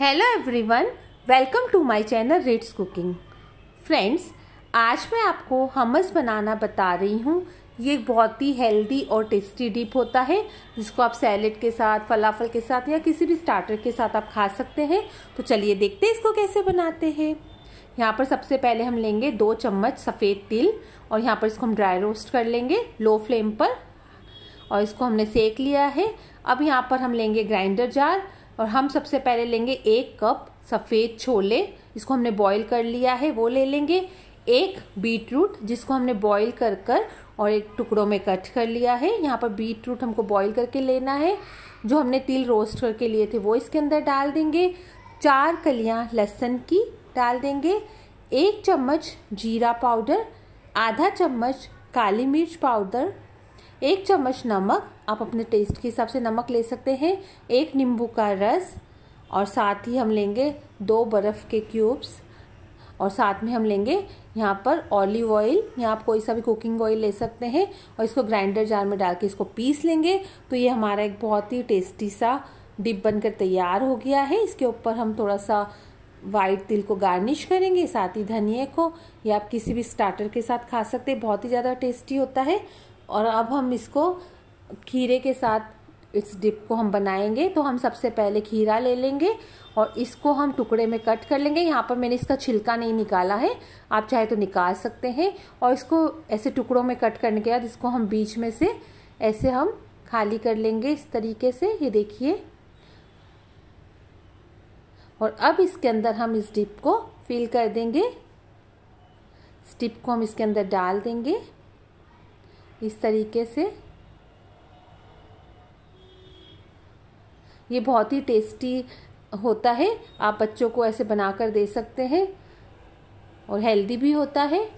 hello everyone welcome to my channel rates cooking friends आज मैं आपको हमस बनाना बता रही हूँ ये बहुत ही हेल्दी और टेस्टी डिप होता है जिसको आप सैलेड के साथ फलाफल के साथ या किसी भी स्टार्टर के साथ आप खा सकते हैं तो चलिए देखते हैं इसको कैसे बनाते हैं यहाँ पर सबसे पहले हम लेंगे दो चम्मच सफ़ेद तिल और यहाँ पर इसको हम ड्राई रोस्ट कर लेंगे लो फ्लेम पर और इसको हमने सेक लिया है अब यहाँ पर हम लेंगे ग्राइंडर जार और हम सबसे पहले लेंगे एक कप सफ़ेद छोले इसको हमने बॉईल कर लिया है वो ले लेंगे एक बीट रूट जिसको हमने बॉईल कर कर और एक टुकड़ों में कट कर लिया है यहाँ पर बीट रूट हमको बॉईल करके लेना है जो हमने तिल रोस्ट करके लिए थे वो इसके अंदर डाल देंगे चार कलियाँ लहसुन की डाल देंगे एक चम्मच जीरा पाउडर आधा चम्मच काली मिर्च पाउडर एक चम्मच नमक आप अपने टेस्ट के हिसाब से नमक ले सकते हैं एक नींबू का रस और साथ ही हम लेंगे दो बर्फ़ के क्यूब्स और साथ में हम लेंगे यहाँ पर ऑलिव ऑयल या आप कोई सा भी कुकिंग ऑयल ले सकते हैं और इसको ग्राइंडर जार में डाल के इसको पीस लेंगे तो ये हमारा एक बहुत ही टेस्टी सा डिप बनकर तैयार हो गया है इसके ऊपर हम थोड़ा सा वाइट तिल को गार्निश करेंगे साथ ही धनिए को या आप किसी भी स्टार्टर के साथ खा सकते हैं बहुत ही ज़्यादा टेस्टी होता है और अब हम इसको खीरे के साथ इस डिप को हम बनाएंगे तो हम सबसे पहले खीरा ले लेंगे और इसको हम टुकड़े में कट कर लेंगे यहाँ पर मैंने इसका छिलका नहीं निकाला है आप चाहे तो निकाल सकते हैं और इसको ऐसे टुकड़ों में कट करने के बाद इसको हम बीच में से ऐसे हम खाली कर लेंगे इस तरीके से ये देखिए और अब इसके अंदर हम इस डिप को फिल कर देंगे इस डिप को हम इसके अंदर डाल देंगे इस तरीके से ये बहुत ही टेस्टी होता है आप बच्चों को ऐसे बना कर दे सकते हैं और हेल्दी भी होता है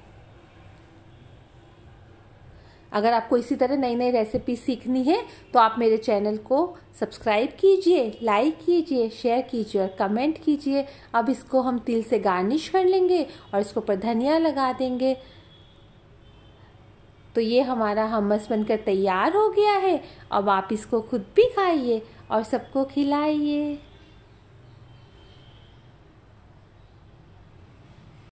अगर आपको इसी तरह नई नई रेसिपी सीखनी है तो आप मेरे चैनल को सब्सक्राइब कीजिए लाइक कीजिए शेयर कीजिए और कमेंट कीजिए अब इसको हम तिल से गार्निश कर लेंगे और इसके ऊपर धनिया लगा देंगे तो ये हमारा हमस बनकर तैयार हो गया है अब आप इसको खुद भी खाइए और सबको खिलाइए